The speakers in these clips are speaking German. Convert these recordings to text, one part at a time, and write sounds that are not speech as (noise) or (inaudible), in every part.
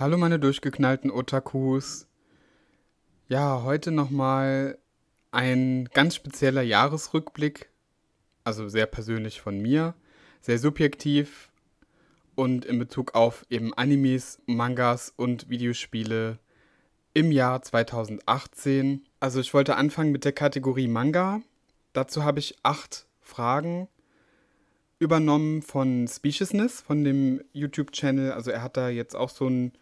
Hallo meine durchgeknallten Otakus. Ja, heute nochmal ein ganz spezieller Jahresrückblick, also sehr persönlich von mir, sehr subjektiv und in Bezug auf eben Animes, Mangas und Videospiele im Jahr 2018. Also ich wollte anfangen mit der Kategorie Manga. Dazu habe ich acht Fragen übernommen von Speciousness, von dem YouTube-Channel. Also er hat da jetzt auch so ein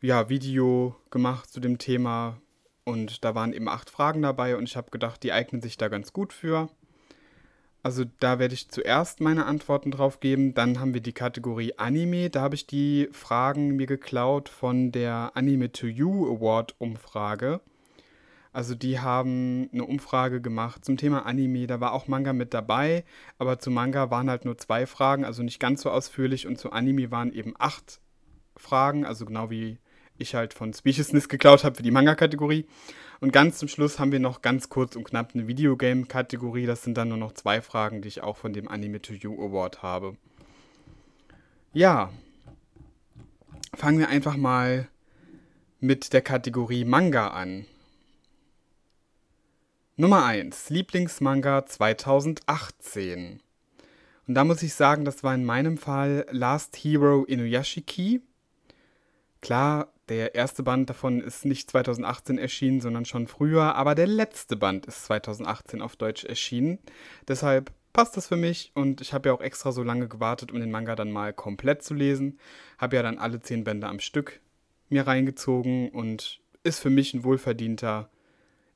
ja, Video gemacht zu dem Thema und da waren eben acht Fragen dabei und ich habe gedacht, die eignen sich da ganz gut für. Also da werde ich zuerst meine Antworten drauf geben. Dann haben wir die Kategorie Anime. Da habe ich die Fragen mir geklaut von der Anime to You Award Umfrage. Also die haben eine Umfrage gemacht zum Thema Anime. Da war auch Manga mit dabei, aber zu Manga waren halt nur zwei Fragen, also nicht ganz so ausführlich. Und zu Anime waren eben acht Fragen, also genau wie ich halt von Speciousness geklaut habe für die Manga-Kategorie. Und ganz zum Schluss haben wir noch ganz kurz und knapp eine Videogame-Kategorie. Das sind dann nur noch zwei Fragen, die ich auch von dem Anime to You Award habe. Ja, fangen wir einfach mal mit der Kategorie Manga an. Nummer 1, Lieblingsmanga 2018. Und da muss ich sagen, das war in meinem Fall Last Hero Inuyashiki. Klar, der erste Band davon ist nicht 2018 erschienen, sondern schon früher, aber der letzte Band ist 2018 auf Deutsch erschienen. Deshalb passt das für mich und ich habe ja auch extra so lange gewartet, um den Manga dann mal komplett zu lesen. Habe ja dann alle zehn Bände am Stück mir reingezogen und ist für mich ein wohlverdienter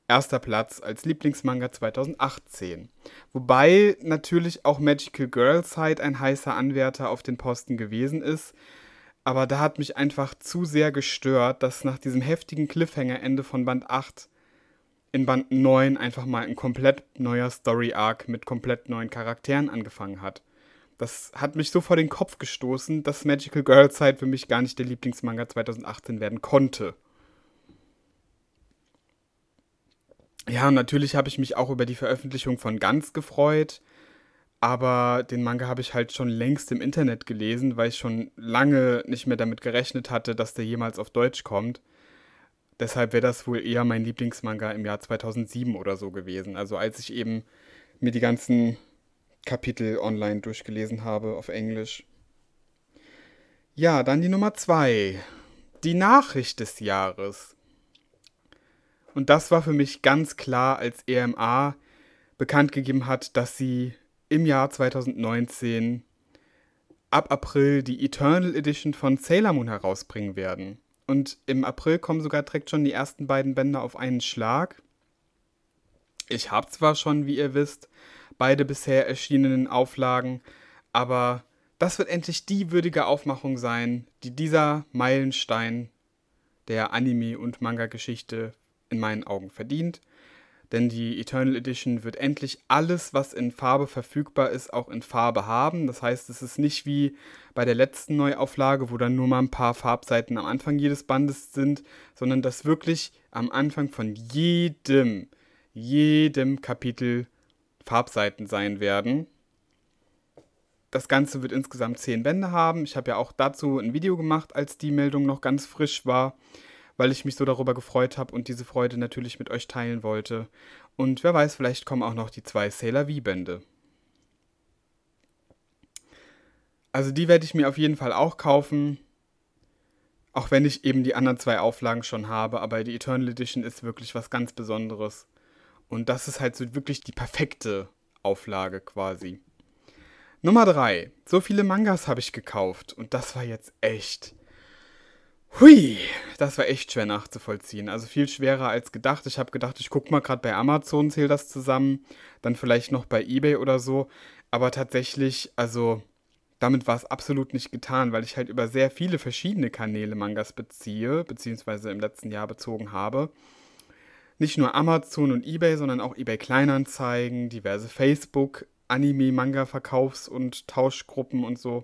erster Platz als Lieblingsmanga 2018. Wobei natürlich auch Magical Girls Side ein heißer Anwärter auf den Posten gewesen ist. Aber da hat mich einfach zu sehr gestört, dass nach diesem heftigen Cliffhanger-Ende von Band 8 in Band 9 einfach mal ein komplett neuer Story-Arc mit komplett neuen Charakteren angefangen hat. Das hat mich so vor den Kopf gestoßen, dass Magical Girl Zeit halt für mich gar nicht der Lieblingsmanga 2018 werden konnte. Ja, natürlich habe ich mich auch über die Veröffentlichung von Ganz gefreut. Aber den Manga habe ich halt schon längst im Internet gelesen, weil ich schon lange nicht mehr damit gerechnet hatte, dass der jemals auf Deutsch kommt. Deshalb wäre das wohl eher mein Lieblingsmanga im Jahr 2007 oder so gewesen. Also als ich eben mir die ganzen Kapitel online durchgelesen habe auf Englisch. Ja, dann die Nummer 2. Die Nachricht des Jahres. Und das war für mich ganz klar, als EMA bekannt gegeben hat, dass sie im Jahr 2019 ab April die Eternal Edition von Sailor Moon herausbringen werden. Und im April kommen sogar direkt schon die ersten beiden Bände auf einen Schlag. Ich habe zwar schon, wie ihr wisst, beide bisher erschienenen Auflagen, aber das wird endlich die würdige Aufmachung sein, die dieser Meilenstein der Anime- und Manga-Geschichte in meinen Augen verdient denn die Eternal Edition wird endlich alles, was in Farbe verfügbar ist, auch in Farbe haben. Das heißt, es ist nicht wie bei der letzten Neuauflage, wo dann nur mal ein paar Farbseiten am Anfang jedes Bandes sind, sondern dass wirklich am Anfang von jedem, jedem Kapitel Farbseiten sein werden. Das Ganze wird insgesamt 10 Bände haben. Ich habe ja auch dazu ein Video gemacht, als die Meldung noch ganz frisch war weil ich mich so darüber gefreut habe und diese Freude natürlich mit euch teilen wollte. Und wer weiß, vielleicht kommen auch noch die zwei Sailor V-Bände. Also die werde ich mir auf jeden Fall auch kaufen. Auch wenn ich eben die anderen zwei Auflagen schon habe, aber die Eternal Edition ist wirklich was ganz Besonderes. Und das ist halt so wirklich die perfekte Auflage quasi. Nummer 3. So viele Mangas habe ich gekauft und das war jetzt echt Hui, das war echt schwer nachzuvollziehen. Also viel schwerer als gedacht. Ich habe gedacht, ich gucke mal gerade bei Amazon, zähle das zusammen, dann vielleicht noch bei eBay oder so. Aber tatsächlich, also damit war es absolut nicht getan, weil ich halt über sehr viele verschiedene Kanäle Mangas beziehe, beziehungsweise im letzten Jahr bezogen habe. Nicht nur Amazon und eBay, sondern auch eBay Kleinanzeigen, diverse Facebook, Anime, Manga, Verkaufs- und Tauschgruppen und so.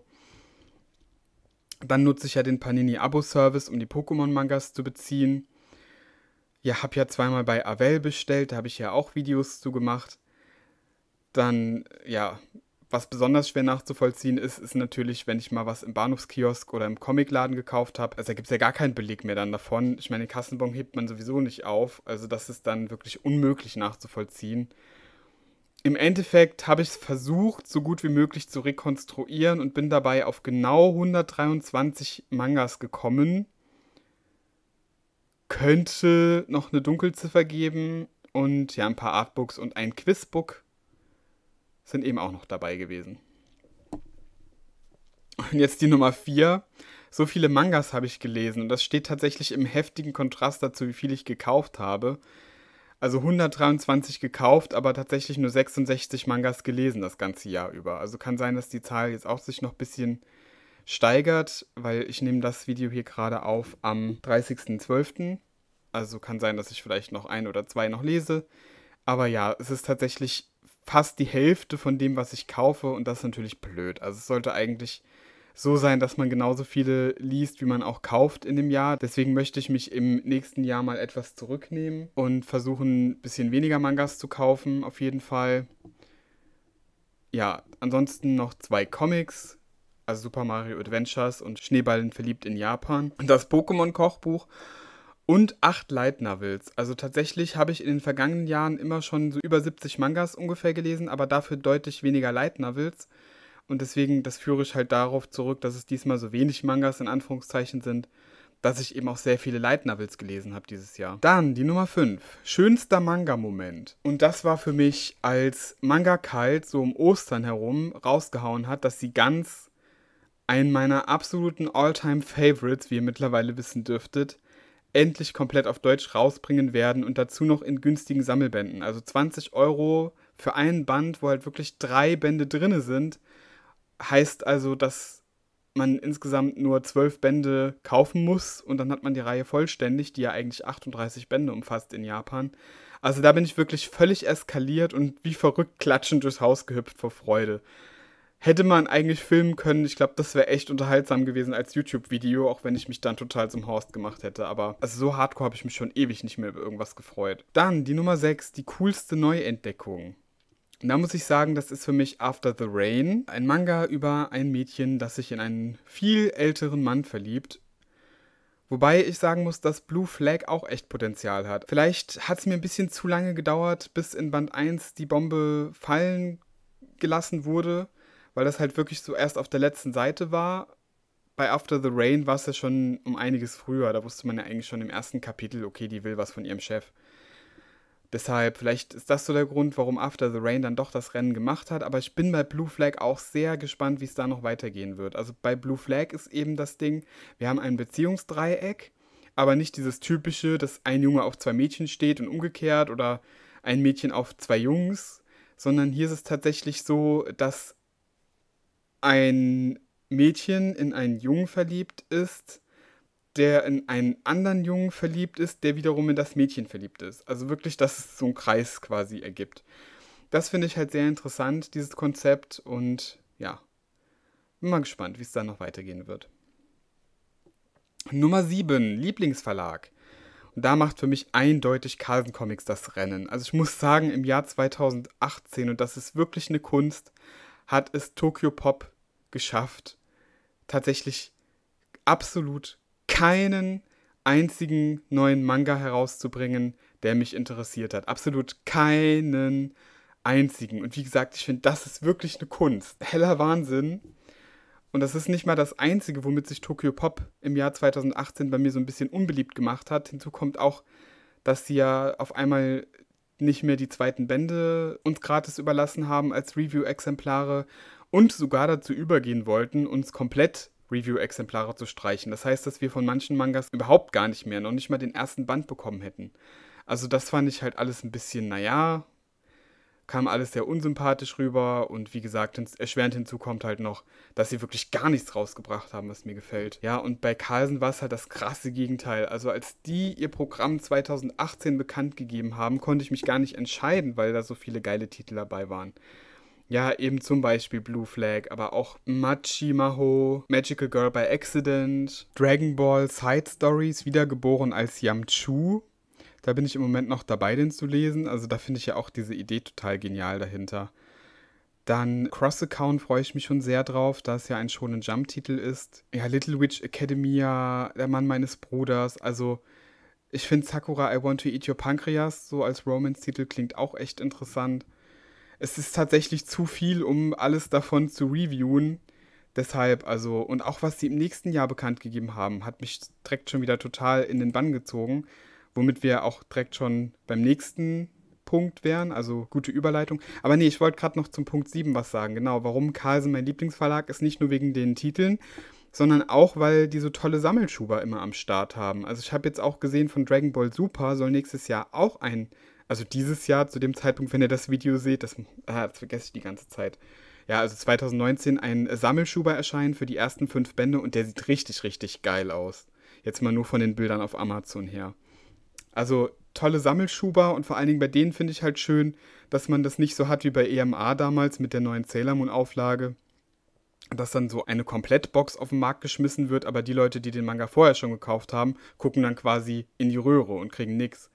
Dann nutze ich ja den Panini-Abo-Service, um die Pokémon-Mangas zu beziehen. Ja, habe ja zweimal bei Avel bestellt, da habe ich ja auch Videos zu gemacht. Dann, ja, was besonders schwer nachzuvollziehen ist, ist natürlich, wenn ich mal was im Bahnhofskiosk oder im Comicladen gekauft habe. Also da gibt es ja gar keinen Beleg mehr dann davon. Ich meine, den Kassenbon hebt man sowieso nicht auf. Also das ist dann wirklich unmöglich nachzuvollziehen im Endeffekt habe ich es versucht, so gut wie möglich zu rekonstruieren und bin dabei auf genau 123 Mangas gekommen. Könnte noch eine Dunkelziffer geben und ja, ein paar Artbooks und ein Quizbook sind eben auch noch dabei gewesen. Und jetzt die Nummer 4. So viele Mangas habe ich gelesen und das steht tatsächlich im heftigen Kontrast dazu, wie viel ich gekauft habe also 123 gekauft, aber tatsächlich nur 66 Mangas gelesen das ganze Jahr über. Also kann sein, dass die Zahl jetzt auch sich noch ein bisschen steigert, weil ich nehme das Video hier gerade auf am 30.12. Also kann sein, dass ich vielleicht noch ein oder zwei noch lese. Aber ja, es ist tatsächlich fast die Hälfte von dem, was ich kaufe und das ist natürlich blöd. Also es sollte eigentlich so sein, dass man genauso viele liest, wie man auch kauft in dem Jahr. Deswegen möchte ich mich im nächsten Jahr mal etwas zurücknehmen und versuchen, ein bisschen weniger Mangas zu kaufen, auf jeden Fall. Ja, ansonsten noch zwei Comics, also Super Mario Adventures und Schneeballen verliebt in Japan. Und das Pokémon-Kochbuch und acht Light Novels. Also tatsächlich habe ich in den vergangenen Jahren immer schon so über 70 Mangas ungefähr gelesen, aber dafür deutlich weniger Light Novels. Und deswegen, das führe ich halt darauf zurück, dass es diesmal so wenig Mangas in Anführungszeichen sind, dass ich eben auch sehr viele Light Novels gelesen habe dieses Jahr. Dann die Nummer 5, schönster Manga-Moment. Und das war für mich, als Manga Kalt so um Ostern herum rausgehauen hat, dass sie ganz einen meiner absoluten All-Time-Favorites, wie ihr mittlerweile wissen dürftet, endlich komplett auf Deutsch rausbringen werden und dazu noch in günstigen Sammelbänden. Also 20 Euro für einen Band, wo halt wirklich drei Bände drinne sind Heißt also, dass man insgesamt nur zwölf Bände kaufen muss und dann hat man die Reihe vollständig, die ja eigentlich 38 Bände umfasst in Japan. Also da bin ich wirklich völlig eskaliert und wie verrückt klatschend durchs Haus gehüpft vor Freude. Hätte man eigentlich filmen können, ich glaube, das wäre echt unterhaltsam gewesen als YouTube-Video, auch wenn ich mich dann total zum Horst gemacht hätte. Aber also so hardcore habe ich mich schon ewig nicht mehr über irgendwas gefreut. Dann die Nummer 6, die coolste Neuentdeckung. Und da muss ich sagen, das ist für mich After the Rain, ein Manga über ein Mädchen, das sich in einen viel älteren Mann verliebt. Wobei ich sagen muss, dass Blue Flag auch echt Potenzial hat. Vielleicht hat es mir ein bisschen zu lange gedauert, bis in Band 1 die Bombe fallen gelassen wurde, weil das halt wirklich so erst auf der letzten Seite war. Bei After the Rain war es ja schon um einiges früher, da wusste man ja eigentlich schon im ersten Kapitel, okay, die will was von ihrem Chef. Deshalb, vielleicht ist das so der Grund, warum After the Rain dann doch das Rennen gemacht hat. Aber ich bin bei Blue Flag auch sehr gespannt, wie es da noch weitergehen wird. Also bei Blue Flag ist eben das Ding, wir haben ein Beziehungsdreieck, aber nicht dieses typische, dass ein Junge auf zwei Mädchen steht und umgekehrt oder ein Mädchen auf zwei Jungs, sondern hier ist es tatsächlich so, dass ein Mädchen in einen Jungen verliebt ist, der in einen anderen Jungen verliebt ist, der wiederum in das Mädchen verliebt ist. Also wirklich, dass es so einen Kreis quasi ergibt. Das finde ich halt sehr interessant, dieses Konzept. Und ja, bin mal gespannt, wie es dann noch weitergehen wird. Nummer 7, Lieblingsverlag. Und da macht für mich eindeutig Carlsen Comics das Rennen. Also ich muss sagen, im Jahr 2018, und das ist wirklich eine Kunst, hat es Tokyo Pop geschafft, tatsächlich absolut keinen einzigen neuen Manga herauszubringen, der mich interessiert hat. Absolut keinen einzigen. Und wie gesagt, ich finde, das ist wirklich eine Kunst. Heller Wahnsinn. Und das ist nicht mal das Einzige, womit sich Tokyo Pop im Jahr 2018 bei mir so ein bisschen unbeliebt gemacht hat. Hinzu kommt auch, dass sie ja auf einmal nicht mehr die zweiten Bände uns gratis überlassen haben als Review-Exemplare und sogar dazu übergehen wollten, uns komplett Review-Exemplare zu streichen. Das heißt, dass wir von manchen Mangas überhaupt gar nicht mehr, noch nicht mal den ersten Band bekommen hätten. Also das fand ich halt alles ein bisschen, naja, kam alles sehr unsympathisch rüber und wie gesagt, erschwerend hinzu kommt halt noch, dass sie wirklich gar nichts rausgebracht haben, was mir gefällt. Ja, und bei Carlsen war es halt das krasse Gegenteil. Also als die ihr Programm 2018 bekannt gegeben haben, konnte ich mich gar nicht entscheiden, weil da so viele geile Titel dabei waren. Ja, eben zum Beispiel Blue Flag, aber auch Machi Maho, Magical Girl by Accident, Dragon Ball Side Stories, wiedergeboren als Yamchu. Da bin ich im Moment noch dabei, den zu lesen. Also da finde ich ja auch diese Idee total genial dahinter. Dann Cross Account freue ich mich schon sehr drauf, da es ja ein schonen Jump-Titel ist. Ja, Little Witch Academia, der Mann meines Bruders. Also ich finde Sakura I Want to Eat Your Pancreas so als Romance-Titel klingt auch echt interessant es ist tatsächlich zu viel, um alles davon zu reviewen. Deshalb, also, und auch was sie im nächsten Jahr bekannt gegeben haben, hat mich direkt schon wieder total in den Bann gezogen, womit wir auch direkt schon beim nächsten Punkt wären, also gute Überleitung. Aber nee, ich wollte gerade noch zum Punkt 7 was sagen, genau, warum Carlsen mein Lieblingsverlag ist, nicht nur wegen den Titeln, sondern auch, weil die so tolle Sammelschuber immer am Start haben. Also ich habe jetzt auch gesehen, von Dragon Ball Super soll nächstes Jahr auch ein also dieses Jahr zu dem Zeitpunkt, wenn ihr das Video seht, das, ah, das vergesse ich die ganze Zeit. Ja, also 2019 ein Sammelschuber erscheinen für die ersten fünf Bände und der sieht richtig, richtig geil aus. Jetzt mal nur von den Bildern auf Amazon her. Also tolle Sammelschuber und vor allen Dingen bei denen finde ich halt schön, dass man das nicht so hat wie bei EMA damals mit der neuen Sailor Moon Auflage, dass dann so eine Komplettbox auf den Markt geschmissen wird, aber die Leute, die den Manga vorher schon gekauft haben, gucken dann quasi in die Röhre und kriegen nichts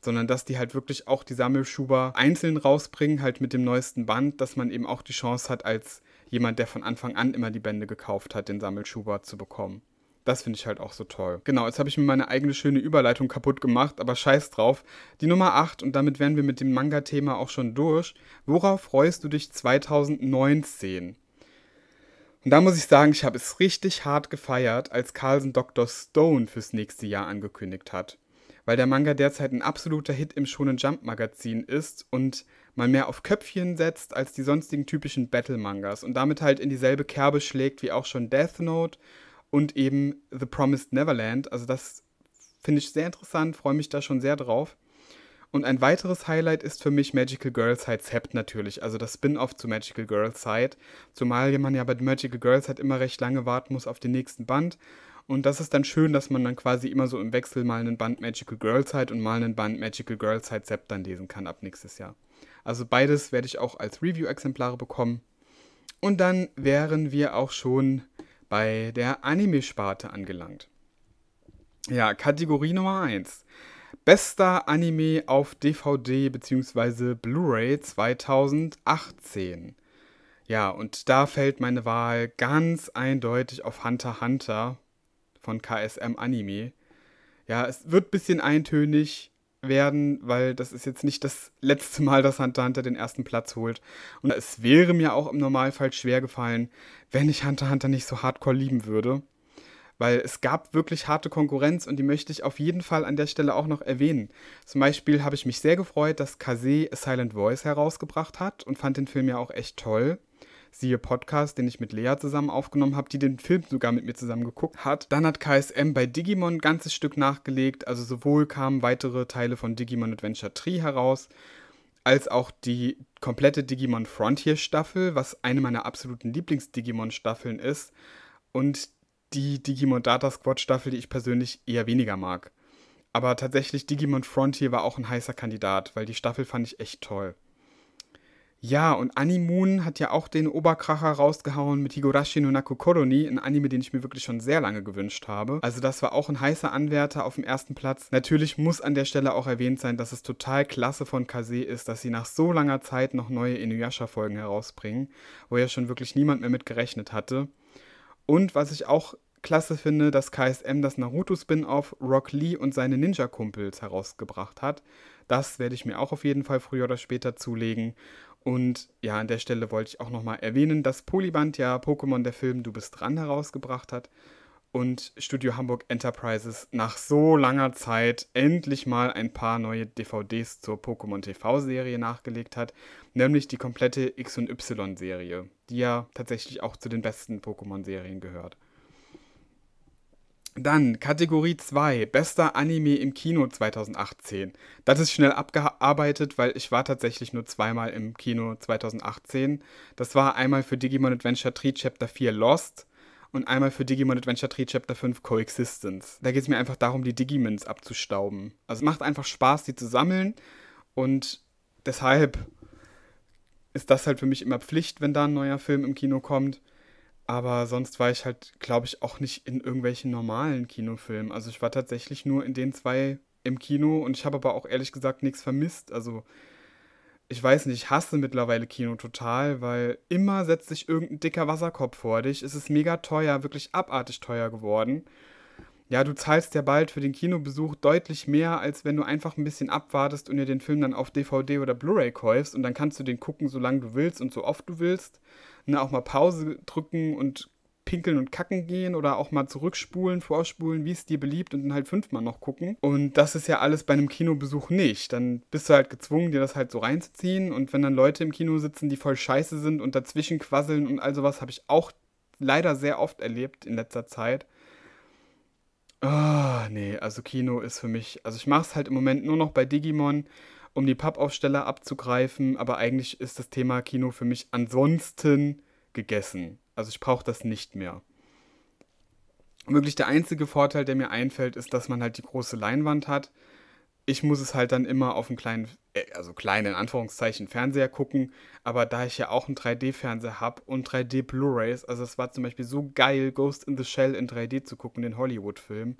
sondern dass die halt wirklich auch die Sammelschuber einzeln rausbringen, halt mit dem neuesten Band, dass man eben auch die Chance hat, als jemand, der von Anfang an immer die Bände gekauft hat, den Sammelschuber zu bekommen. Das finde ich halt auch so toll. Genau, jetzt habe ich mir meine eigene schöne Überleitung kaputt gemacht, aber scheiß drauf. Die Nummer 8, und damit wären wir mit dem Manga-Thema auch schon durch. Worauf freust du dich 2019? Und da muss ich sagen, ich habe es richtig hart gefeiert, als Carlsen Dr. Stone fürs nächste Jahr angekündigt hat weil der Manga derzeit ein absoluter Hit im Shonen Jump Magazin ist und man mehr auf Köpfchen setzt als die sonstigen typischen Battle-Mangas und damit halt in dieselbe Kerbe schlägt wie auch schon Death Note und eben The Promised Neverland. Also das finde ich sehr interessant, freue mich da schon sehr drauf. Und ein weiteres Highlight ist für mich Magical Girl Side Sept natürlich, also das Spin-off zu Magical Girl Side. Zumal man ja bei Magical Girl Side immer recht lange warten muss auf den nächsten Band. Und das ist dann schön, dass man dann quasi immer so im Wechsel mal einen Band Magical Girl Zeit und mal einen Band Magical Girl Zeit Sept dann lesen kann ab nächstes Jahr. Also beides werde ich auch als Review-Exemplare bekommen. Und dann wären wir auch schon bei der Anime-Sparte angelangt. Ja, Kategorie Nummer 1. Bester Anime auf DVD bzw. Blu-ray 2018. Ja, und da fällt meine Wahl ganz eindeutig auf Hunter x Hunter von KSM Anime. Ja, es wird ein bisschen eintönig werden, weil das ist jetzt nicht das letzte Mal, dass Hunter Hunter den ersten Platz holt. Und es wäre mir auch im Normalfall schwer gefallen, wenn ich Hunter Hunter nicht so hardcore lieben würde. Weil es gab wirklich harte Konkurrenz und die möchte ich auf jeden Fall an der Stelle auch noch erwähnen. Zum Beispiel habe ich mich sehr gefreut, dass Kase Silent Voice herausgebracht hat und fand den Film ja auch echt toll siehe Podcast, den ich mit Lea zusammen aufgenommen habe, die den Film sogar mit mir zusammen geguckt hat. Dann hat KSM bei Digimon ein ganzes Stück nachgelegt, also sowohl kamen weitere Teile von Digimon Adventure Tree heraus, als auch die komplette Digimon Frontier Staffel, was eine meiner absoluten Lieblings-Digimon-Staffeln ist, und die Digimon Data Squad Staffel, die ich persönlich eher weniger mag. Aber tatsächlich, Digimon Frontier war auch ein heißer Kandidat, weil die Staffel fand ich echt toll. Ja, und Animoon hat ja auch den Oberkracher rausgehauen mit Higurashi no Nakokoro ni, ein Anime, den ich mir wirklich schon sehr lange gewünscht habe. Also das war auch ein heißer Anwärter auf dem ersten Platz. Natürlich muss an der Stelle auch erwähnt sein, dass es total klasse von Kase ist, dass sie nach so langer Zeit noch neue Inuyasha-Folgen herausbringen, wo ja schon wirklich niemand mehr mit gerechnet hatte. Und was ich auch klasse finde, dass KSM das Naruto-Spin-Off Rock Lee und seine Ninja-Kumpels herausgebracht hat. Das werde ich mir auch auf jeden Fall früher oder später zulegen. Und ja, an der Stelle wollte ich auch nochmal erwähnen, dass Polyband ja Pokémon der Film Du bist dran herausgebracht hat und Studio Hamburg Enterprises nach so langer Zeit endlich mal ein paar neue DVDs zur Pokémon TV-Serie nachgelegt hat, nämlich die komplette X und Y-Serie, die ja tatsächlich auch zu den besten Pokémon-Serien gehört. Dann Kategorie 2, bester Anime im Kino 2018. Das ist schnell abgearbeitet, weil ich war tatsächlich nur zweimal im Kino 2018. Das war einmal für Digimon Adventure 3 Chapter 4 Lost und einmal für Digimon Adventure 3 Chapter 5 Coexistence. Da geht es mir einfach darum, die Digimons abzustauben. Also es macht einfach Spaß, die zu sammeln und deshalb ist das halt für mich immer Pflicht, wenn da ein neuer Film im Kino kommt. Aber sonst war ich halt, glaube ich, auch nicht in irgendwelchen normalen Kinofilmen. Also ich war tatsächlich nur in den zwei im Kino und ich habe aber auch ehrlich gesagt nichts vermisst. Also ich weiß nicht, ich hasse mittlerweile Kino total, weil immer setzt sich irgendein dicker Wasserkopf vor dich. Es ist mega teuer, wirklich abartig teuer geworden. Ja, du zahlst ja bald für den Kinobesuch deutlich mehr, als wenn du einfach ein bisschen abwartest und dir den Film dann auf DVD oder Blu-ray kaufst und dann kannst du den gucken, solange du willst und so oft du willst ne, auch mal Pause drücken und pinkeln und kacken gehen oder auch mal zurückspulen, vorspulen, wie es dir beliebt und dann halt fünfmal noch gucken. Und das ist ja alles bei einem Kinobesuch nicht. Dann bist du halt gezwungen, dir das halt so reinzuziehen. Und wenn dann Leute im Kino sitzen, die voll scheiße sind und dazwischen quasseln und all sowas, habe ich auch leider sehr oft erlebt in letzter Zeit. Ah, oh, nee, also Kino ist für mich, also ich mache es halt im Moment nur noch bei Digimon um die Pappaufsteller abzugreifen, aber eigentlich ist das Thema Kino für mich ansonsten gegessen. Also ich brauche das nicht mehr. Wirklich der einzige Vorteil, der mir einfällt, ist, dass man halt die große Leinwand hat. Ich muss es halt dann immer auf einen kleinen, äh, also kleinen in Anführungszeichen Fernseher gucken, aber da ich ja auch einen 3D-Fernseher habe und 3D-Blu-Rays, also es war zum Beispiel so geil, Ghost in the Shell in 3D zu gucken, den Hollywood-Film,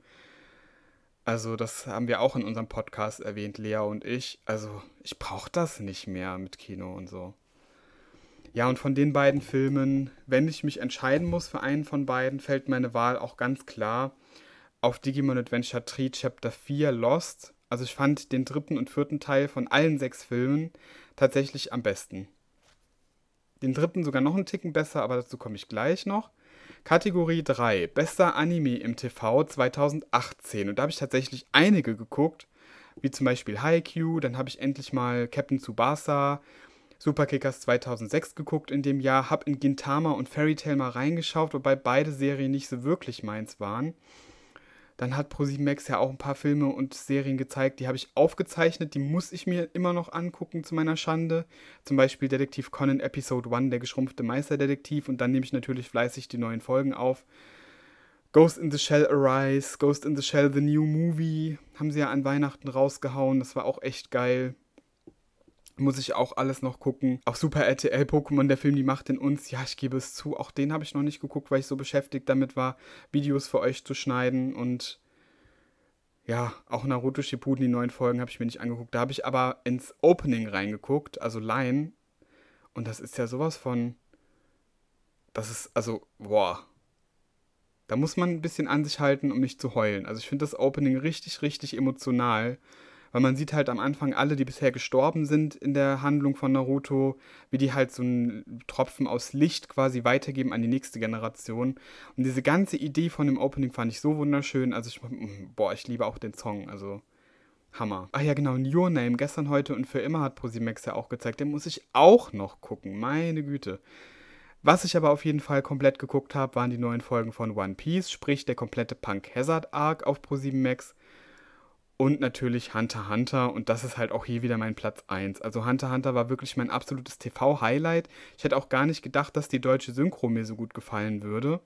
also das haben wir auch in unserem Podcast erwähnt, Lea und ich. Also ich brauche das nicht mehr mit Kino und so. Ja, und von den beiden Filmen, wenn ich mich entscheiden muss für einen von beiden, fällt meine Wahl auch ganz klar auf Digimon Adventure 3 Chapter 4 Lost. Also ich fand den dritten und vierten Teil von allen sechs Filmen tatsächlich am besten. Den dritten sogar noch einen Ticken besser, aber dazu komme ich gleich noch. Kategorie 3, bester Anime im TV 2018. Und da habe ich tatsächlich einige geguckt, wie zum Beispiel Haikyuu, dann habe ich endlich mal Captain Tsubasa, Superkickers 2006 geguckt in dem Jahr, habe in Gintama und Fairy Tail mal reingeschaut, wobei beide Serien nicht so wirklich meins waren. Dann hat ProSiebenMax ja auch ein paar Filme und Serien gezeigt, die habe ich aufgezeichnet, die muss ich mir immer noch angucken zu meiner Schande. Zum Beispiel Detektiv Conan Episode 1, der geschrumpfte Meisterdetektiv und dann nehme ich natürlich fleißig die neuen Folgen auf. Ghost in the Shell Arise, Ghost in the Shell The New Movie haben sie ja an Weihnachten rausgehauen, das war auch echt geil muss ich auch alles noch gucken. Auch Super RTL Pokémon, der Film Die Macht in uns. Ja, ich gebe es zu, auch den habe ich noch nicht geguckt, weil ich so beschäftigt damit war, Videos für euch zu schneiden. Und ja, auch Naruto Shippuden, die neuen Folgen habe ich mir nicht angeguckt. Da habe ich aber ins Opening reingeguckt, also Line. Und das ist ja sowas von. Das ist, also, boah. Da muss man ein bisschen an sich halten, um nicht zu heulen. Also ich finde das Opening richtig, richtig emotional. Weil man sieht halt am Anfang alle, die bisher gestorben sind in der Handlung von Naruto, wie die halt so einen Tropfen aus Licht quasi weitergeben an die nächste Generation. Und diese ganze Idee von dem Opening fand ich so wunderschön. Also ich, mm, boah, ich liebe auch den Song. Also Hammer. Ach ja, genau, Your Name, gestern, heute und für immer hat Prosimax ja auch gezeigt. Den muss ich auch noch gucken, meine Güte. Was ich aber auf jeden Fall komplett geguckt habe, waren die neuen Folgen von One Piece, sprich der komplette Punk Hazard Arc auf pro Max. Und natürlich Hunter Hunter und das ist halt auch hier wieder mein Platz 1. Also Hunter Hunter war wirklich mein absolutes TV-Highlight. Ich hätte auch gar nicht gedacht, dass die deutsche Synchro mir so gut gefallen würde.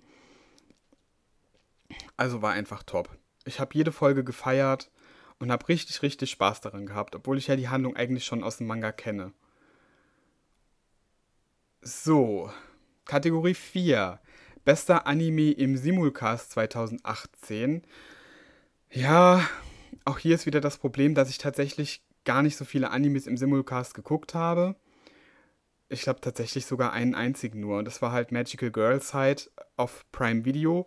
Also war einfach top. Ich habe jede Folge gefeiert und habe richtig, richtig Spaß daran gehabt, obwohl ich ja die Handlung eigentlich schon aus dem Manga kenne. So, Kategorie 4. Bester Anime im Simulcast 2018. Ja, auch hier ist wieder das Problem, dass ich tatsächlich gar nicht so viele Animes im Simulcast geguckt habe. Ich glaube tatsächlich sogar einen einzigen nur. Und Das war halt Magical Girl Side auf Prime Video.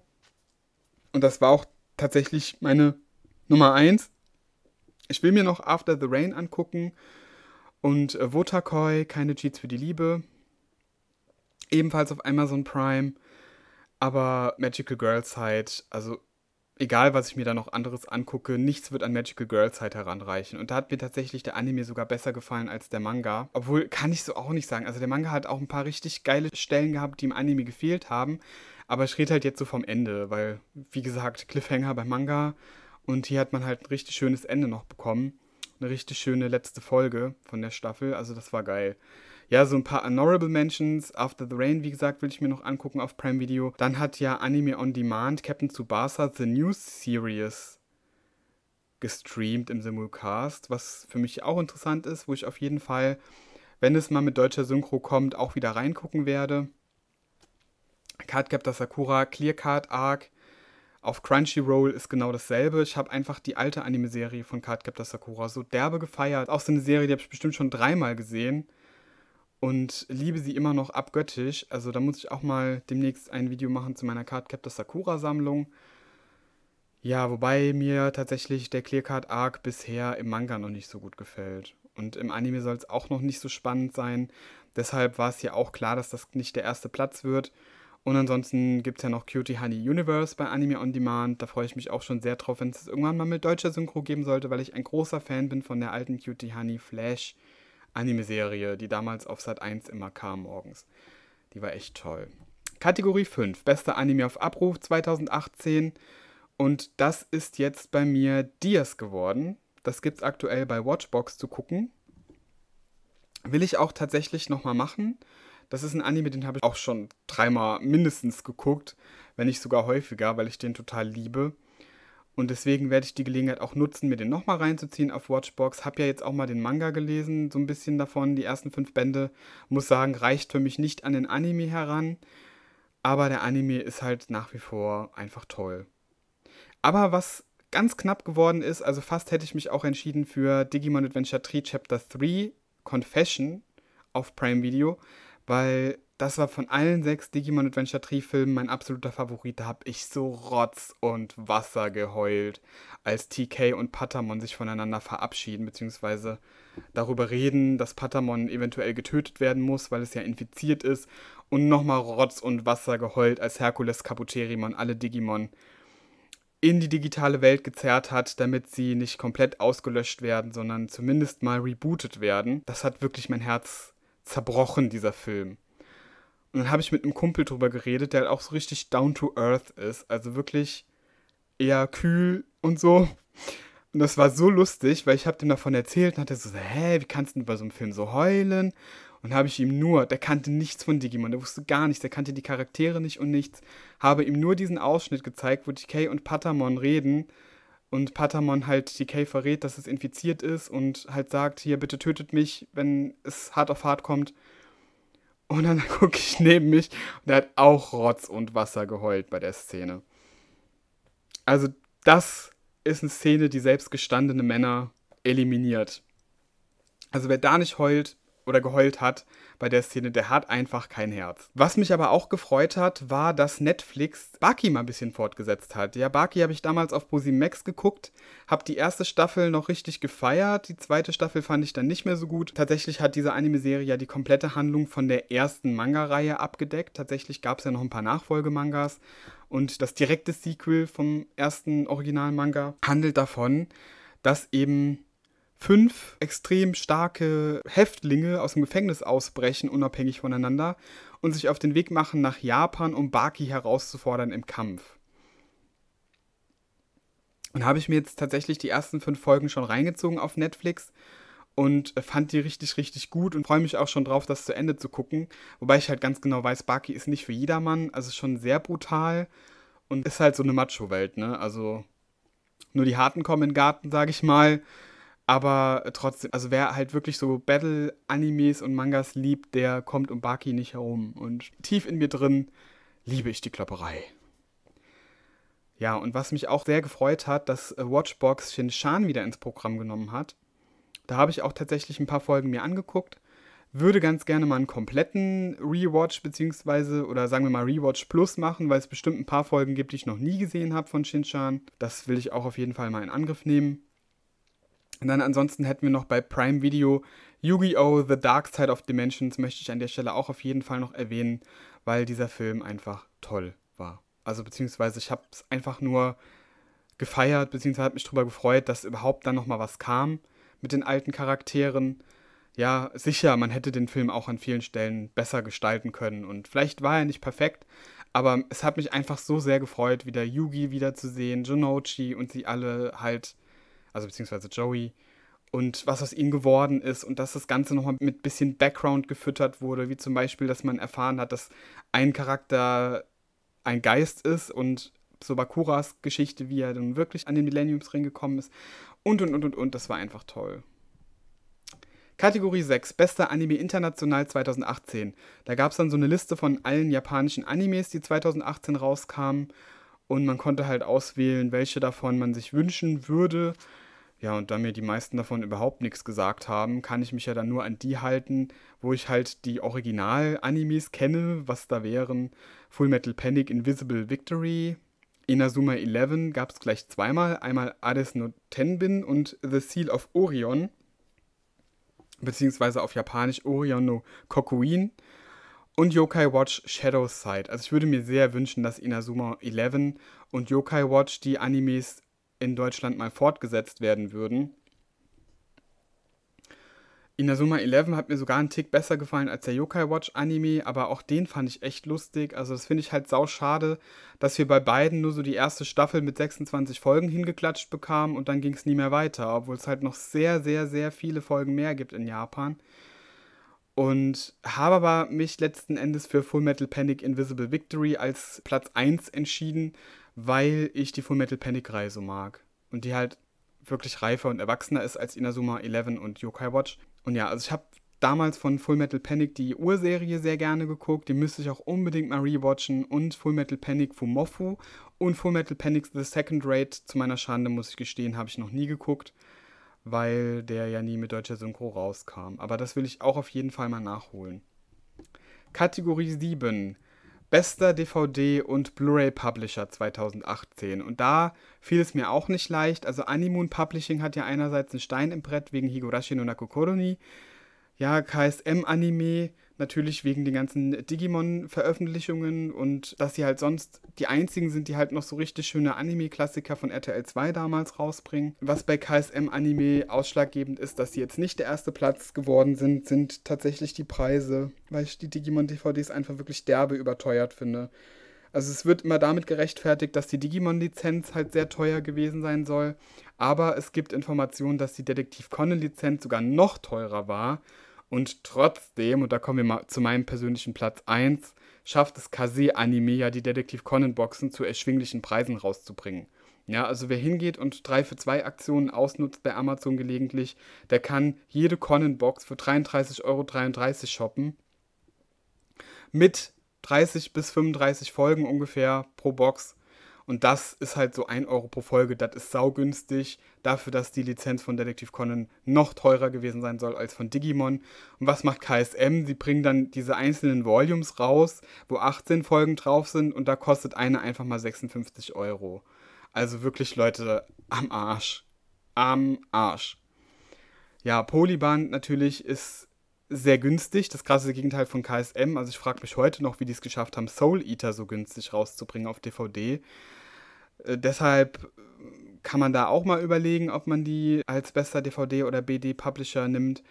Und das war auch tatsächlich meine Nummer 1. Ich will mir noch After the Rain angucken und äh, Votakoi, keine Cheats für die Liebe. Ebenfalls auf Amazon Prime. Aber Magical Girl Side, also egal was ich mir da noch anderes angucke, nichts wird an Magical Girls Zeit heranreichen. Und da hat mir tatsächlich der Anime sogar besser gefallen als der Manga. Obwohl, kann ich so auch nicht sagen. Also der Manga hat auch ein paar richtig geile Stellen gehabt, die im Anime gefehlt haben. Aber ich rede halt jetzt so vom Ende, weil, wie gesagt, Cliffhanger beim Manga. Und hier hat man halt ein richtig schönes Ende noch bekommen. Eine richtig schöne letzte Folge von der Staffel. Also das war geil. Ja, so ein paar Honorable Mentions. After the Rain, wie gesagt, will ich mir noch angucken auf Prime Video. Dann hat ja Anime on Demand Captain Tsubasa The News Series gestreamt im Simulcast, was für mich auch interessant ist, wo ich auf jeden Fall, wenn es mal mit deutscher Synchro kommt, auch wieder reingucken werde. Cardcaptor Sakura, Clear Card Arc, auf Crunchyroll ist genau dasselbe. Ich habe einfach die alte Anime-Serie von Cardcaptor Sakura so derbe gefeiert. Auch so eine Serie, die habe ich bestimmt schon dreimal gesehen und liebe sie immer noch abgöttisch. Also da muss ich auch mal demnächst ein Video machen zu meiner Cardcaptor Sakura Sammlung. Ja, wobei mir tatsächlich der Clearcard Arc bisher im Manga noch nicht so gut gefällt. Und im Anime soll es auch noch nicht so spannend sein. Deshalb war es ja auch klar, dass das nicht der erste Platz wird. Und ansonsten gibt es ja noch Cutie Honey Universe bei Anime On Demand. Da freue ich mich auch schon sehr drauf, wenn es irgendwann mal mit deutscher Synchro geben sollte, weil ich ein großer Fan bin von der alten Cutie Honey flash Anime-Serie, die damals auf Sat 1 immer kam morgens. Die war echt toll. Kategorie 5, beste Anime auf Abruf 2018. Und das ist jetzt bei mir Dias geworden. Das gibt es aktuell bei Watchbox zu gucken. Will ich auch tatsächlich nochmal machen. Das ist ein Anime, den habe ich auch schon dreimal mindestens geguckt, wenn nicht sogar häufiger, weil ich den total liebe. Und deswegen werde ich die Gelegenheit auch nutzen, mir den nochmal reinzuziehen auf Watchbox. Hab ja jetzt auch mal den Manga gelesen, so ein bisschen davon, die ersten fünf Bände. Muss sagen, reicht für mich nicht an den Anime heran. Aber der Anime ist halt nach wie vor einfach toll. Aber was ganz knapp geworden ist, also fast hätte ich mich auch entschieden für Digimon Adventure 3 Chapter 3 Confession auf Prime Video, weil das war von allen sechs Digimon Adventure Tree Filmen mein absoluter Favorit. Da habe ich so Rotz und Wasser geheult, als TK und Patamon sich voneinander verabschieden, beziehungsweise darüber reden, dass Patamon eventuell getötet werden muss, weil es ja infiziert ist. Und nochmal Rotz und Wasser geheult, als Herkules, Kaputerimon, alle Digimon in die digitale Welt gezerrt hat, damit sie nicht komplett ausgelöscht werden, sondern zumindest mal rebootet werden. Das hat wirklich mein Herz zerbrochen, dieser Film. Und dann habe ich mit einem Kumpel drüber geredet, der halt auch so richtig down to earth ist. Also wirklich eher kühl und so. Und das war so lustig, weil ich habe dem davon erzählt und hat er so, hä, wie kannst du denn bei so einem Film so heulen? Und habe ich ihm nur, der kannte nichts von Digimon, der wusste gar nichts, der kannte die Charaktere nicht und nichts, habe ihm nur diesen Ausschnitt gezeigt, wo Decay und Patamon reden und Patamon halt Decay verrät, dass es infiziert ist und halt sagt, hier bitte tötet mich, wenn es hart auf hart kommt. Und dann (laughs) gucke ich neben mich und er hat auch Rotz und Wasser geheult bei der Szene. Also das ist eine Szene, die selbst gestandene Männer eliminiert. Also wer da nicht heult, oder geheult hat bei der Szene, der hat einfach kein Herz. Was mich aber auch gefreut hat, war, dass Netflix Baki mal ein bisschen fortgesetzt hat. Ja, Baki habe ich damals auf Max geguckt, habe die erste Staffel noch richtig gefeiert, die zweite Staffel fand ich dann nicht mehr so gut. Tatsächlich hat diese Anime-Serie ja die komplette Handlung von der ersten Manga-Reihe abgedeckt. Tatsächlich gab es ja noch ein paar Nachfolgemangas und das direkte Sequel vom ersten Original-Manga handelt davon, dass eben fünf extrem starke Häftlinge aus dem Gefängnis ausbrechen, unabhängig voneinander, und sich auf den Weg machen nach Japan, um Baki herauszufordern im Kampf. Und habe ich mir jetzt tatsächlich die ersten fünf Folgen schon reingezogen auf Netflix und fand die richtig, richtig gut und freue mich auch schon drauf, das zu Ende zu gucken. Wobei ich halt ganz genau weiß, Baki ist nicht für jedermann, also schon sehr brutal und ist halt so eine Macho-Welt, ne? Also nur die Harten kommen in den Garten, sage ich mal. Aber trotzdem, also wer halt wirklich so Battle-Animes und Mangas liebt, der kommt um Baki nicht herum. Und tief in mir drin liebe ich die Klopperei. Ja, und was mich auch sehr gefreut hat, dass äh, Watchbox Shinshan wieder ins Programm genommen hat. Da habe ich auch tatsächlich ein paar Folgen mir angeguckt. Würde ganz gerne mal einen kompletten Rewatch, beziehungsweise, oder sagen wir mal Rewatch Plus machen, weil es bestimmt ein paar Folgen gibt, die ich noch nie gesehen habe von Shinshan. Das will ich auch auf jeden Fall mal in Angriff nehmen. Und dann ansonsten hätten wir noch bei Prime Video Yu-Gi-Oh! The Dark Side of Dimensions möchte ich an der Stelle auch auf jeden Fall noch erwähnen, weil dieser Film einfach toll war. Also beziehungsweise ich habe es einfach nur gefeiert, beziehungsweise habe mich darüber gefreut, dass überhaupt dann nochmal was kam mit den alten Charakteren. Ja, sicher, man hätte den Film auch an vielen Stellen besser gestalten können und vielleicht war er nicht perfekt, aber es hat mich einfach so sehr gefreut, wieder Yugi wiederzusehen, Junochi und sie alle halt also beziehungsweise Joey, und was aus ihm geworden ist und dass das Ganze nochmal mit ein bisschen Background gefüttert wurde, wie zum Beispiel, dass man erfahren hat, dass ein Charakter ein Geist ist und so Bakuras Geschichte, wie er dann wirklich an den Millenniumsring gekommen ist und und und und und, das war einfach toll. Kategorie 6, bester Anime international 2018. Da gab es dann so eine Liste von allen japanischen Animes, die 2018 rauskamen. Und man konnte halt auswählen, welche davon man sich wünschen würde. Ja, und da mir die meisten davon überhaupt nichts gesagt haben, kann ich mich ja dann nur an die halten, wo ich halt die Original-Animes kenne, was da wären Full Metal Panic Invisible Victory, Inazuma 11 gab es gleich zweimal, einmal Ades no Tenbin und The Seal of Orion, beziehungsweise auf Japanisch Orion no Kokuin und Yokai Watch Shadow Side. Also ich würde mir sehr wünschen, dass Inazuma 11 und Yokai Watch die Animes in Deutschland mal fortgesetzt werden würden. Inazuma 11 hat mir sogar einen Tick besser gefallen als der Yokai Watch Anime, aber auch den fand ich echt lustig. Also das finde ich halt sau schade, dass wir bei beiden nur so die erste Staffel mit 26 Folgen hingeklatscht bekamen und dann ging es nie mehr weiter, obwohl es halt noch sehr, sehr, sehr viele Folgen mehr gibt in Japan. Und habe aber mich letzten Endes für Full Metal Panic Invisible Victory als Platz 1 entschieden, weil ich die Full Metal Panic-Reihe so mag. Und die halt wirklich reifer und erwachsener ist als Inazuma 11 und Yokai Watch. Und ja, also ich habe damals von Full Metal Panic die Urserie sehr gerne geguckt. Die müsste ich auch unbedingt mal rewatchen. Und Full Metal Panic Fumofu und Full Metal Panic The Second Rate, zu meiner Schande muss ich gestehen, habe ich noch nie geguckt, weil der ja nie mit deutscher Synchro rauskam. Aber das will ich auch auf jeden Fall mal nachholen. Kategorie 7 bester DVD- und Blu-ray-Publisher 2018. Und da fiel es mir auch nicht leicht. Also Animoon Publishing hat ja einerseits einen Stein im Brett wegen Higurashi no Nakokoroni, ja, KSM-Anime, Natürlich wegen den ganzen Digimon-Veröffentlichungen und dass sie halt sonst die einzigen sind, die halt noch so richtig schöne Anime-Klassiker von RTL 2 damals rausbringen. Was bei KSM-Anime ausschlaggebend ist, dass sie jetzt nicht der erste Platz geworden sind, sind tatsächlich die Preise, weil ich die Digimon-DVDs einfach wirklich derbe überteuert finde. Also es wird immer damit gerechtfertigt, dass die Digimon-Lizenz halt sehr teuer gewesen sein soll, aber es gibt Informationen, dass die Detektiv conne lizenz sogar noch teurer war und trotzdem, und da kommen wir mal zu meinem persönlichen Platz 1, schafft es Kase Anime ja, die Detektiv Conan Boxen zu erschwinglichen Preisen rauszubringen. Ja, also wer hingeht und 3 für 2 Aktionen ausnutzt bei Amazon gelegentlich, der kann jede Conan Box für 33,33 ,33 Euro shoppen. Mit 30 bis 35 Folgen ungefähr pro Box und das ist halt so 1 Euro pro Folge. Das ist saugünstig dafür, dass die Lizenz von Detective Conan noch teurer gewesen sein soll als von Digimon. Und was macht KSM? Sie bringen dann diese einzelnen Volumes raus, wo 18 Folgen drauf sind und da kostet eine einfach mal 56 Euro. Also wirklich Leute am Arsch. Am Arsch. Ja, Polyband natürlich ist sehr günstig, das krasse Gegenteil von KSM. Also ich frage mich heute noch, wie die es geschafft haben, Soul Eater so günstig rauszubringen auf DVD. Äh, deshalb äh, kann man da auch mal überlegen, ob man die als bester DVD oder BD Publisher nimmt.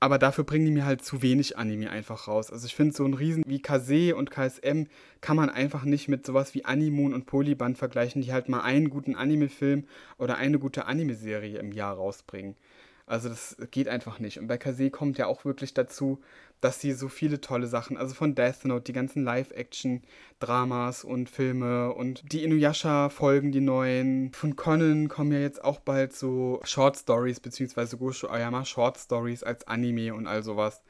Aber dafür bringen die mir halt zu wenig Anime einfach raus. Also ich finde, so ein Riesen wie Kase und KSM kann man einfach nicht mit sowas wie Animoon und Polyband vergleichen, die halt mal einen guten Anime-Film oder eine gute Anime-Serie im Jahr rausbringen. Also das geht einfach nicht. Und bei Kase kommt ja auch wirklich dazu, dass sie so viele tolle Sachen, also von Death Note, die ganzen Live-Action-Dramas und Filme und die Inuyasha-Folgen, die neuen. Von Conan kommen ja jetzt auch bald so Short Stories, beziehungsweise Gosho Ayama Short Stories als Anime und all sowas.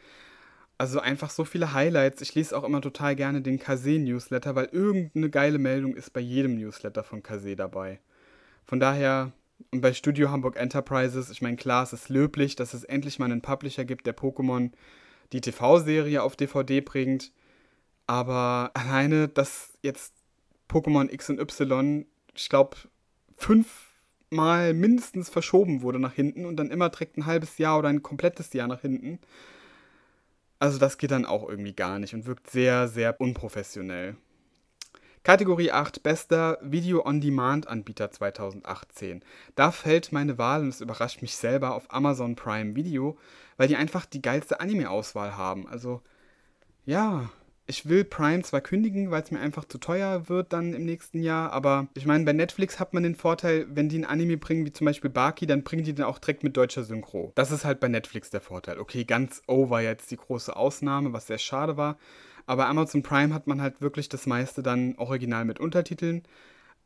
Also einfach so viele Highlights. Ich lese auch immer total gerne den Kase-Newsletter, weil irgendeine geile Meldung ist bei jedem Newsletter von Kase dabei. Von daher und bei Studio Hamburg Enterprises, ich meine, klar, es ist löblich, dass es endlich mal einen Publisher gibt, der Pokémon die TV-Serie auf DVD bringt. Aber (laughs) alleine, dass jetzt Pokémon X und Y, ich glaube, fünfmal mindestens verschoben wurde nach hinten und dann immer trägt ein halbes Jahr oder ein komplettes Jahr nach hinten. Also das geht dann auch irgendwie gar nicht und wirkt sehr, sehr unprofessionell. Kategorie 8, bester Video-on-Demand-Anbieter 2018. Da fällt meine Wahl, und es überrascht mich selber, auf Amazon Prime Video, weil die einfach die geilste Anime-Auswahl haben. Also, ja, ich will Prime zwar kündigen, weil es mir einfach zu teuer wird dann im nächsten Jahr, aber ich meine, bei Netflix hat man den Vorteil, wenn die ein Anime bringen, wie zum Beispiel Baki, dann bringen die den auch direkt mit deutscher Synchro. Das ist halt bei Netflix der Vorteil. Okay, ganz O war jetzt die große Ausnahme, was sehr schade war. Aber Amazon Prime hat man halt wirklich das meiste dann original mit Untertiteln.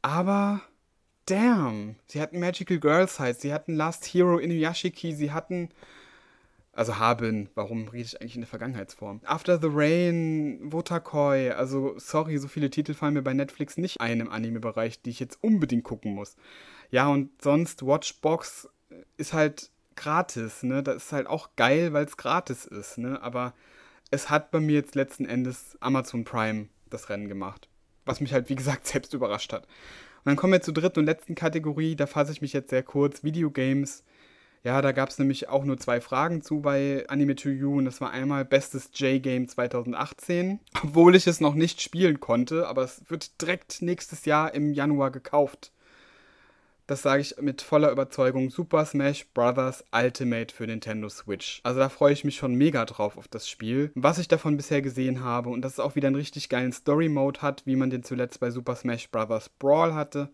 Aber damn, sie hatten Magical Girls Heights, sie hatten Last Hero Inuyashiki, sie hatten also haben, warum rede ich eigentlich in der Vergangenheitsform? After the Rain, Wotakoi, also sorry, so viele Titel fallen mir bei Netflix nicht ein im Anime-Bereich, die ich jetzt unbedingt gucken muss. Ja, und sonst Watchbox ist halt gratis, ne? Das ist halt auch geil, weil es gratis ist, ne? Aber es hat bei mir jetzt letzten Endes Amazon Prime das Rennen gemacht. Was mich halt, wie gesagt, (laughs) selbst überrascht hat. Und dann kommen wir zur dritten und letzten Kategorie. Da fasse ich mich jetzt sehr kurz. Videogames. Ja, da gab es nämlich auch nur zwei Fragen zu bei Anime to You. Und das war einmal bestes J-Game 2018. Obwohl ich es noch nicht spielen konnte, aber es wird direkt nächstes Jahr im Januar gekauft das sage ich mit voller Überzeugung, Super Smash Bros. Ultimate für Nintendo Switch. Also da freue ich mich schon mega drauf auf das Spiel. Was ich davon bisher gesehen habe und dass es auch wieder einen richtig geilen Story-Mode hat, wie man den zuletzt bei Super Smash Bros. Brawl hatte.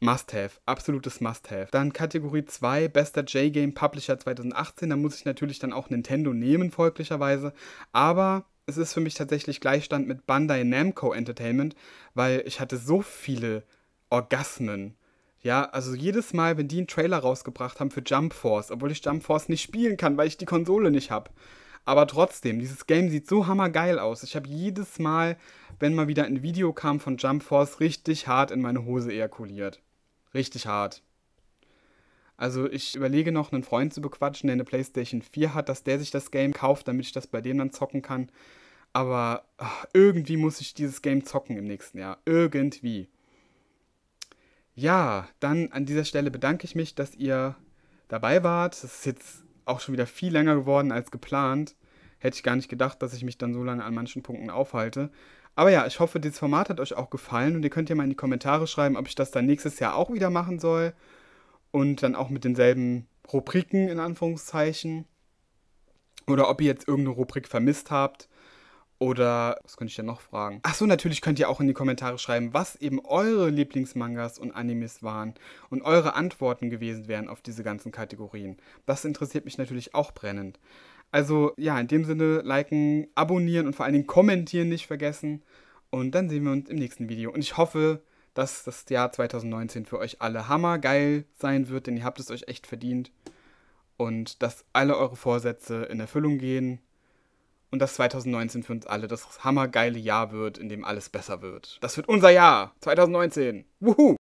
Must-have, absolutes Must-have. Dann Kategorie 2, bester J-Game Publisher 2018. Da muss ich natürlich dann auch Nintendo nehmen, folglicherweise. Aber es ist für mich tatsächlich Gleichstand mit Bandai Namco Entertainment, weil ich hatte so viele Orgasmen ja, also jedes Mal, wenn die einen Trailer rausgebracht haben für Jump Force, obwohl ich Jump Force nicht spielen kann, weil ich die Konsole nicht habe. Aber trotzdem, dieses Game sieht so hammergeil aus. Ich habe jedes Mal, wenn mal wieder ein Video kam von Jump Force, richtig hart in meine Hose ejakuliert. Richtig hart. Also ich überlege noch, einen Freund zu bequatschen, der eine Playstation 4 hat, dass der sich das Game kauft, damit ich das bei dem dann zocken kann. Aber ach, irgendwie muss ich dieses Game zocken im nächsten Jahr. Irgendwie. Ja, dann an dieser Stelle bedanke ich mich, dass ihr dabei wart. Das ist jetzt auch schon wieder viel länger geworden als geplant. Hätte ich gar nicht gedacht, dass ich mich dann so lange an manchen Punkten aufhalte. Aber ja, ich hoffe, dieses Format hat euch auch gefallen und ihr könnt ja mal in die Kommentare schreiben, ob ich das dann nächstes Jahr auch wieder machen soll und dann auch mit denselben Rubriken in Anführungszeichen oder ob ihr jetzt irgendeine Rubrik vermisst habt oder was könnte ich denn noch fragen? Achso, natürlich könnt ihr auch in die Kommentare schreiben, was eben eure Lieblingsmangas und Animes waren und eure Antworten gewesen wären auf diese ganzen Kategorien. Das interessiert mich natürlich auch brennend. Also ja, in dem Sinne, liken, abonnieren und vor allen Dingen kommentieren nicht vergessen. Und dann sehen wir uns im nächsten Video. Und ich hoffe, dass das Jahr 2019 für euch alle hammergeil sein wird, denn ihr habt es euch echt verdient. Und dass alle eure Vorsätze in Erfüllung gehen und dass 2019 für uns alle das hammergeile Jahr wird, in dem alles besser wird. Das wird unser Jahr, 2019. Wuhu!